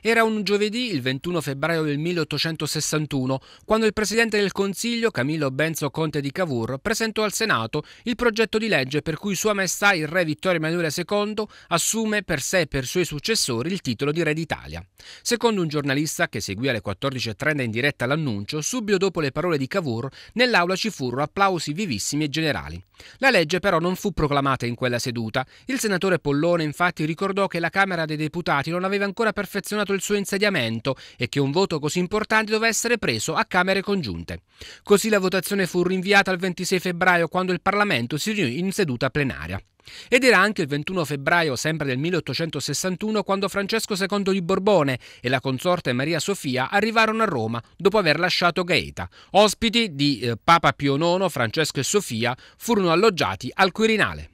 Era un giovedì, il 21 febbraio del 1861, quando il presidente del Consiglio, Camillo Benzo Conte di Cavour, presentò al Senato il progetto di legge per cui Sua Maestà il Re Vittorio Emanuele II assume per sé e per i suoi successori il titolo di Re d'Italia. Secondo un giornalista che seguì alle 14.30 in diretta l'annuncio, subito dopo le parole di Cavour, nell'aula ci furono applausi vivissimi e generali. La legge però non fu proclamata in quella seduta. Il senatore Pollone infatti ricordò che la Camera dei Deputati non aveva ancora perfezionato stato il suo insediamento e che un voto così importante doveva essere preso a Camere congiunte. Così la votazione fu rinviata al 26 febbraio quando il Parlamento si riunì in seduta plenaria. Ed era anche il 21 febbraio sempre del 1861 quando Francesco II di Borbone e la consorte Maria Sofia arrivarono a Roma dopo aver lasciato Gaeta. Ospiti di eh, Papa Pio IX, Francesco e Sofia furono alloggiati al Quirinale.